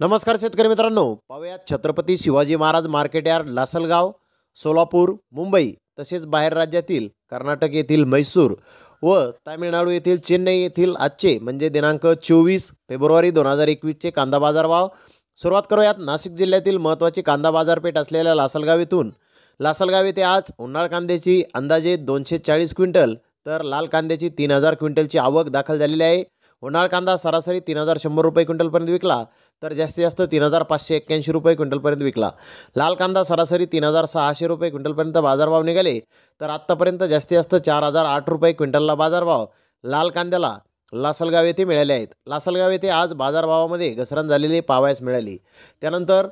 नमस्कार शेतकरी मित्रांनो पाहूयात छत्रपती शिवाजी महाराज मार्केट लासलगाव सोलापूर मुंबई तसेच बाहेर राज्यातील कर्नाटक येथील मैसूर व तामिळनाडू येथील चेन्नई येथील आजचे म्हणजे दिनांक चोवीस फेब्रुवारी दोन हजार एकवीसचे कांदा बाजार भाव सुरुवात करूयात नाशिक जिल्ह्यातील महत्त्वाची कांदा बाजारपेठ असलेल्या लासलगाव येथून लासलगाव येथे आज उन्हाळ कांद्याची अंदाजे दोनशे चाळीस क्विंटल तर लाल कांद्याची तीन हजार क्विंटलची आवक दाखल झालेली आहे उन्हाळ कांदा सरासरी तीन हजार शंभर रुपये क्विंटलपर्यंत विकला तर जास्तीत जास्त तीन हजार पाचशे एक्क्याऐंशी रुपये क्विंटलपर्यंत विकला लाल कांदा सरासरी तीन हजार सहाशे रुपये क्विंटलपर्यंत बाजारभाव निघाले तर आत्तापर्यंत जास्तीत जास्त चार हजार आठ रुपये क्विंटलला बाजारभाव लाल कांद्याला लासलगाव येथे मिळाले आहेत लासलगाव येथे आज बाजारभावामध्ये घसरण झालेली पावायस मिळाली त्यानंतर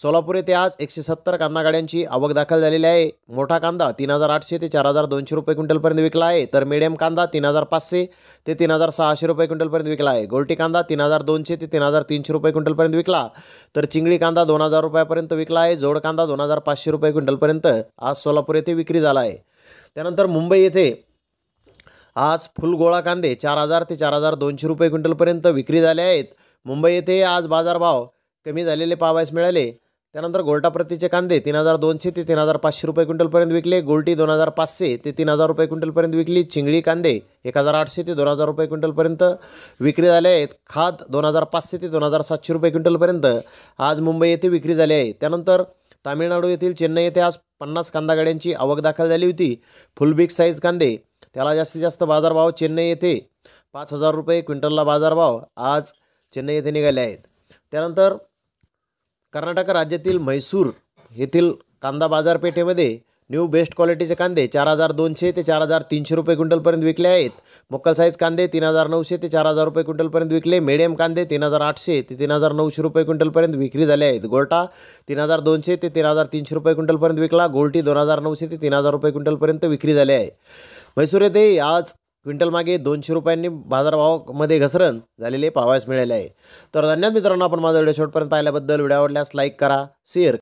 सोलापूर येथे आज एकशे सत्तर कांदा गाड्यांची आवक दाखल झालेली आहे मोठा कांदा तीन हजार आठशे ते चार हजार दोनशे रुपये क्विंटलपर्यंत विकला आहे तर मिडियम कांदा तीन हजार पाचशे ते तीन हजार सहाशे रुपये क्विंटलपर्यंत विकला आहे गोलटी कांदा तीन हजार दोनशे ते तीन हजार तीनशे रुपये क्विंटलपर्यंत विकला तर चिंगळी कांदा दोन हजार रुपयापर्यंत विकला आहे जोड कांदा दोन हजार पाचशे रुपये क्विंटलपर्यंत आज सोलापूर येथे विक्री झाला आहे त्यानंतर मुंबई येथे आज फुलगोळा कांदे चार हजार ते चार हजार दोनशे रुपये क्विंटलपर्यंत विक्री झाले आहेत मुंबई येथे आज बाजारभाव कमी झालेले पावायस मिळाले त्यानंतर प्रतीचे कांदे तीन हजार दोनशे ते तीन हजार पाचशे रुपये क्विंटलपर्यंत विकले गोल्टी दोन हजार पाचशे ते तीन हजार रुपये क्विंटलपर्यंत विकली चिंगळी कांदे एक हजार आठशे ते दोन हजार रुपये क्विंटलपर्यंत विक्री झाले आहेत खाद दोन हजार पाचशे ते दोन हजार सातशे रुपये क्विंटलपर्यंत आज मुंबई येथे विक्री झाली आहे त्यानंतर तामिळनाडू येथील चेन्नई येथे आज पन्नास कांदा गाड्यांची आवक दाखल झाली होती फुल बिग साईज कांदे त्याला जास्तीत जास्त बाजारभाव चेन्नई येथे पाच हजार रुपये क्विंटलला बाजारभाव आज चेन्नई येथे निघाले आहेत त्यानंतर कर्नाटक राज्यातील म्हैसूर येथील कांदा बाजारपेठेमध्ये न्यू बेस्ट क्वालिटीचे कांदे चार हजार दोनशे ते चार हजार तीनशे रुपये क्विंटलपर्यंत विकले आहेत मुक्कल साईज कांदे तीन हजार नऊशे ते चार हजार रुपये क्विंटलपर्यंत विकले मिडियम कांदे तीन हजार आठशे ते तीन हजार नऊशे रुपये क्विंटलपर्यंत विक्री झाले आहेत गोल्टा तीन हजार दोनशे ते तीन हजार तीनशे रुपये क्विंटलपर्यंत विकला गोल्टी दोन हजार नऊशे ते तीन हजार रुपये क्विंटलपर्यंत विक्री झाले आहे म्हैसूर येथे आज क्विंटल मागे दोनशे रुपयांनी बाजारभावामध्ये घसरण झालेले पाहावयास मिळाले आहे तर धन्यवाद मित्रांनो आपण माझा व्हिडिओ शेवटपर्यंत पाहिल्याबद्दल व्हिडिओ आवडल्यास लाईक करा शेअर